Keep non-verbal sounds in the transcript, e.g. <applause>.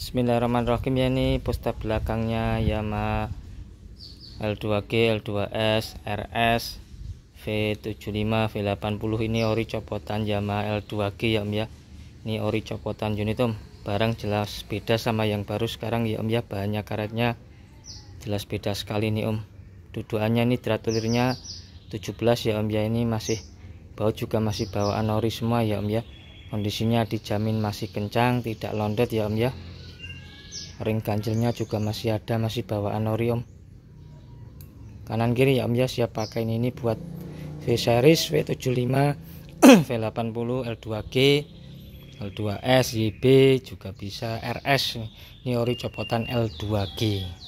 Bismillahirrahmanirrahim ya ini poster belakangnya Yamaha L2G, L2S, RS, V75, V80 ini ori copotan Yamaha L2G ya Om ya. Ini ori copotan unit Om. Barang jelas beda sama yang baru sekarang ya Om ya. Bahannya karetnya jelas beda sekali nih Om. Duduannya ini dratulirnya 17 ya Om ya. Ini masih baut juga masih bawaan ori semua ya Om ya. Kondisinya dijamin masih kencang, tidak londot ya Om ya ring ganjilnya juga masih ada masih bawaan ori kanan kiri ya om ya siap pakai ini buat V series V75 <clears throat> V80 L2G L2S YB juga bisa RS ini ori copotan L2G